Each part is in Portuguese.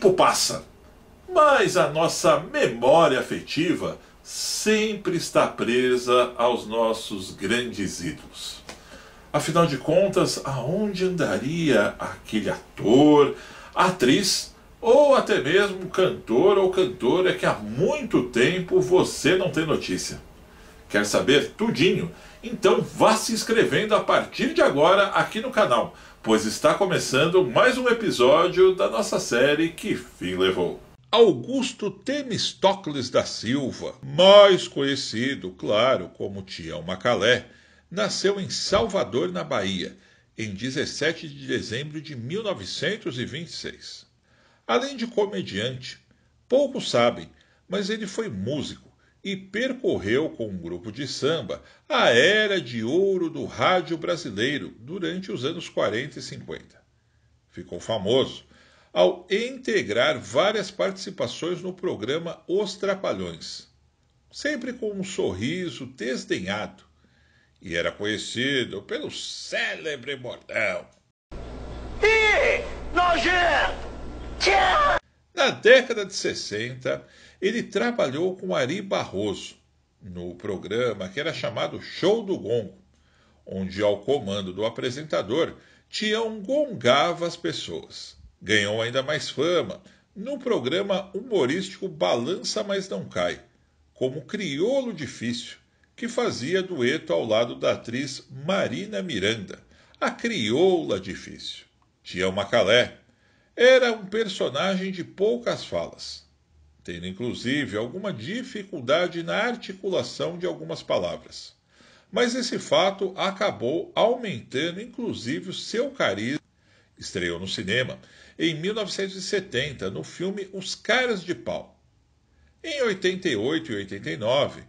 tempo passa, mas a nossa memória afetiva sempre está presa aos nossos grandes ídolos. Afinal de contas, aonde andaria aquele ator, atriz ou até mesmo cantor ou cantora que há muito tempo você não tem notícia? Quer saber tudinho? Então vá se inscrevendo a partir de agora aqui no canal, pois está começando mais um episódio da nossa série Que Fim Levou. Augusto Temistocles da Silva, mais conhecido, claro, como Tião Macalé, nasceu em Salvador, na Bahia, em 17 de dezembro de 1926. Além de comediante, poucos sabem, mas ele foi músico e percorreu com um grupo de samba a era de ouro do rádio brasileiro durante os anos 40 e 50. Ficou famoso ao integrar várias participações no programa Os Trapalhões, sempre com um sorriso desdenhado, e era conhecido pelo célebre bordão Na década de 60, ele trabalhou com Ari Barroso no programa que era chamado Show do Gongo, onde, ao comando do apresentador, Tião gongava as pessoas. Ganhou ainda mais fama no programa humorístico Balança Mas Não Cai, como Criolo Difícil, que fazia dueto ao lado da atriz Marina Miranda, a crioula difícil. Tião Macalé, era um personagem de poucas falas, tendo inclusive alguma dificuldade na articulação de algumas palavras. Mas esse fato acabou aumentando inclusive o seu carisma. Estreou no cinema em 1970 no filme Os Caras de Pau. Em 88 e 89,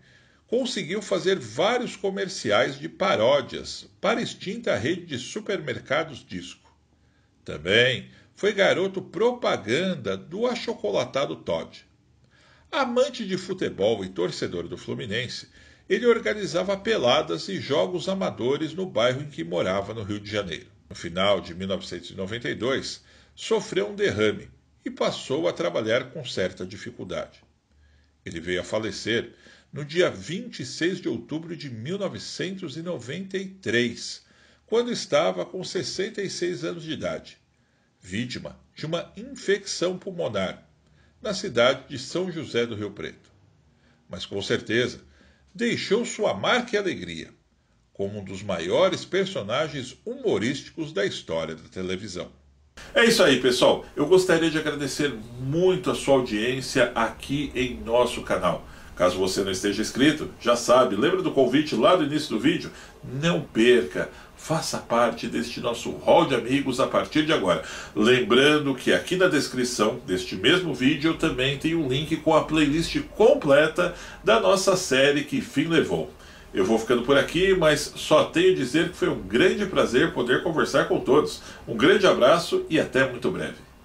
conseguiu fazer vários comerciais de paródias para a extinta rede de supermercados Disco. Também foi garoto propaganda do achocolatado Todd. Amante de futebol e torcedor do Fluminense, ele organizava peladas e jogos amadores no bairro em que morava, no Rio de Janeiro. No final de 1992, sofreu um derrame e passou a trabalhar com certa dificuldade. Ele veio a falecer no dia 26 de outubro de 1993, quando estava com 66 anos de idade vítima de uma infecção pulmonar na cidade de São José do Rio Preto. Mas com certeza deixou sua marca e alegria como um dos maiores personagens humorísticos da história da televisão. É isso aí, pessoal. Eu gostaria de agradecer muito a sua audiência aqui em nosso canal. Caso você não esteja inscrito, já sabe, lembra do convite lá do início do vídeo? Não perca, faça parte deste nosso hall de amigos a partir de agora. Lembrando que aqui na descrição deste mesmo vídeo eu também tenho um link com a playlist completa da nossa série Que Fim Levou. Eu vou ficando por aqui, mas só tenho a dizer que foi um grande prazer poder conversar com todos. Um grande abraço e até muito breve.